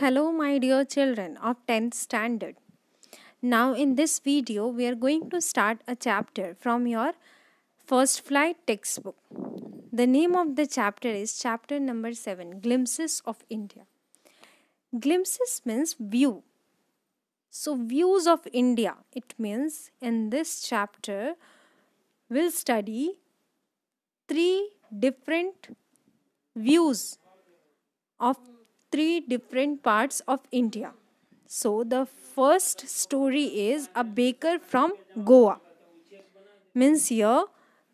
Hello my dear children of 10th standard. Now in this video we are going to start a chapter from your first flight textbook. The name of the chapter is chapter number 7 Glimpses of India. Glimpses means view. So views of India it means in this chapter we'll study three different views of three different parts of India. So, the first story is a baker from Goa. Means, here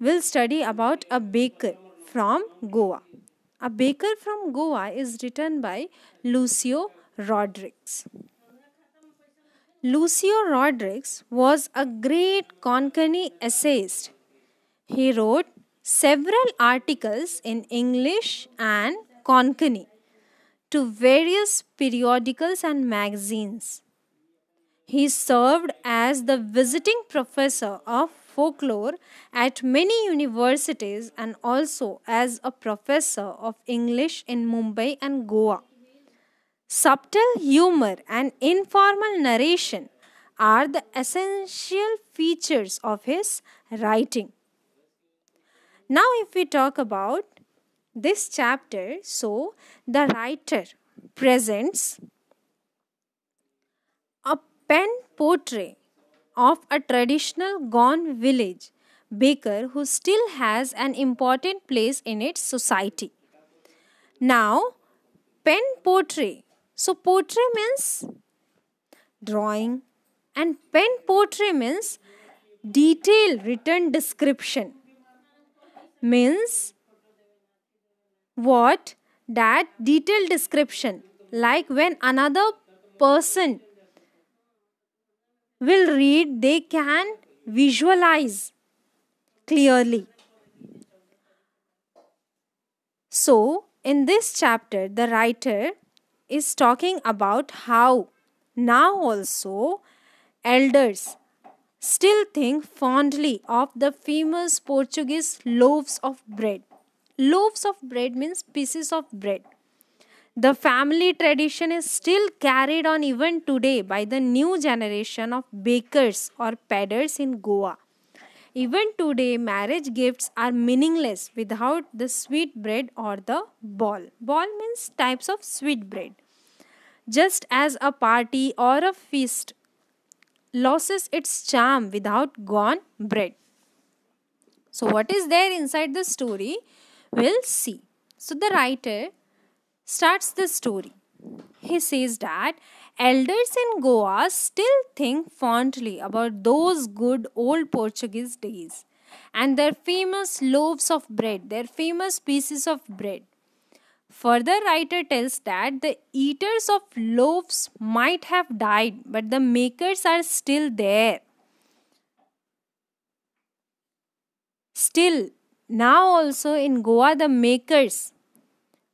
we'll study about a baker from Goa. A baker from Goa is written by Lucio Rodriguez. Lucio Rodriguez was a great Konkani essayist. He wrote several articles in English and Konkani to various periodicals and magazines. He served as the visiting professor of folklore at many universities and also as a professor of English in Mumbai and Goa. Subtle humor and informal narration are the essential features of his writing. Now, if we talk about this chapter, so the writer presents a pen portrait of a traditional Gone village baker who still has an important place in its society. Now, pen portrait. So, portrait means drawing, and pen portrait means detailed written description. Means what that detailed description like when another person will read they can visualize clearly so in this chapter the writer is talking about how now also elders still think fondly of the famous Portuguese loaves of bread loaves of bread means pieces of bread the family tradition is still carried on even today by the new generation of bakers or peddlers in Goa. Even today, marriage gifts are meaningless without the sweet bread or the ball. Ball means types of sweet bread. Just as a party or a feast loses its charm without gone bread. So, what is there inside the story? We'll see. So the writer starts the story. He says that elders in Goa still think fondly about those good old Portuguese days and their famous loaves of bread, their famous pieces of bread. Further, writer tells that the eaters of loaves might have died, but the makers are still there. Still, now also in Goa, the makers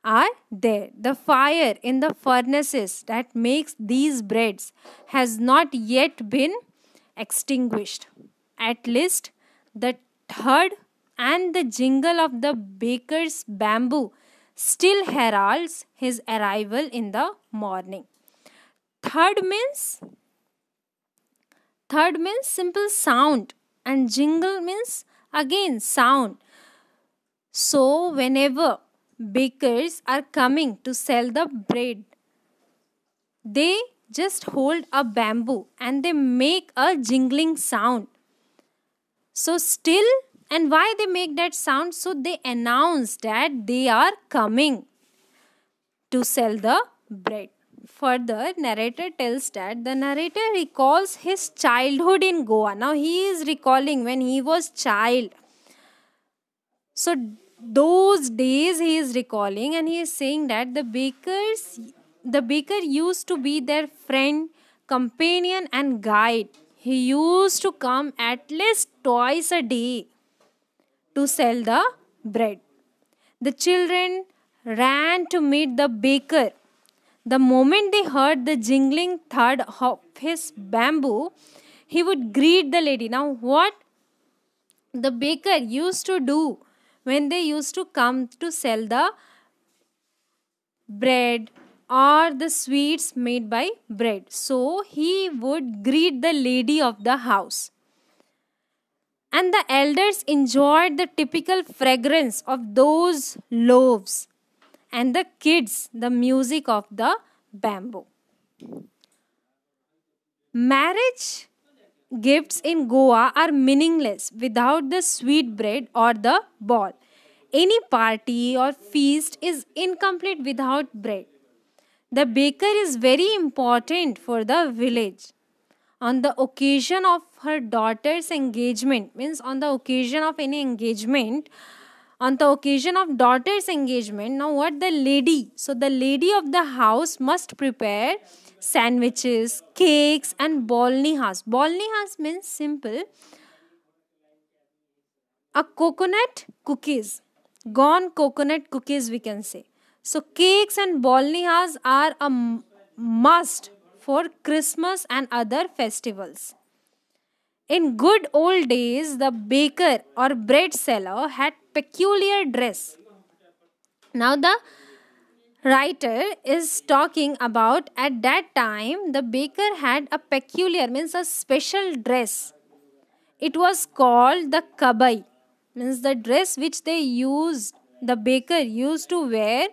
are there. The fire in the furnaces that makes these breads has not yet been extinguished. At least the thud and the jingle of the baker's bamboo still heralds his arrival in the morning. Thud means third means simple sound and jingle means again sound so, whenever bakers are coming to sell the bread, they just hold a bamboo and they make a jingling sound. So, still, and why they make that sound? So, they announce that they are coming to sell the bread. Further, narrator tells that the narrator recalls his childhood in Goa. Now, he is recalling when he was child. So, those days he is recalling and he is saying that the bakers the baker used to be their friend companion and guide he used to come at least twice a day to sell the bread the children ran to meet the baker the moment they heard the jingling thud of his bamboo he would greet the lady now what the baker used to do when they used to come to sell the bread or the sweets made by bread. So he would greet the lady of the house. And the elders enjoyed the typical fragrance of those loaves, and the kids the music of the bamboo. Marriage gifts in Goa are meaningless without the sweet bread or the ball. Any party or feast is incomplete without bread. The baker is very important for the village. On the occasion of her daughter's engagement, means on the occasion of any engagement, on the occasion of daughter's engagement now what the lady so the lady of the house must prepare sandwiches cakes and bolnihas bolnihas means simple a coconut cookies gone coconut cookies we can say so cakes and bolnihas are a must for christmas and other festivals in good old days, the baker or bread seller had peculiar dress. Now, the writer is talking about at that time the baker had a peculiar means a special dress. It was called the kabai, means the dress which they used, the baker used to wear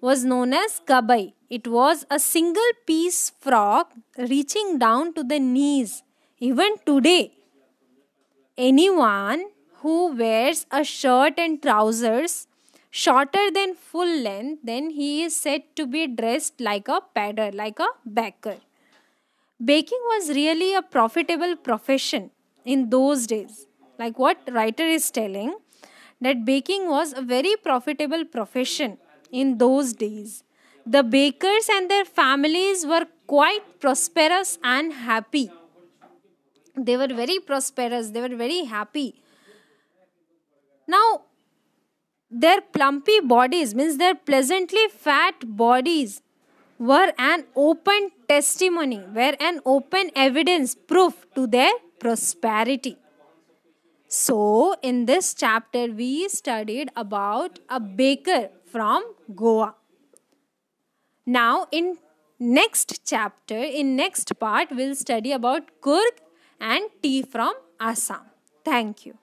was known as kabai. It was a single piece frock reaching down to the knees. Even today, anyone who wears a shirt and trousers shorter than full length, then he is said to be dressed like a padder, like a baker. Baking was really a profitable profession in those days. Like what writer is telling, that baking was a very profitable profession in those days. The bakers and their families were quite prosperous and happy. They were very prosperous, they were very happy now, their plumpy bodies, means their pleasantly fat bodies, were an open testimony, were an open evidence, proof to their prosperity. So, in this chapter, we studied about a baker from Goa. Now, in next chapter, in next part, we'll study about Kurg and tea from Assam. Thank you.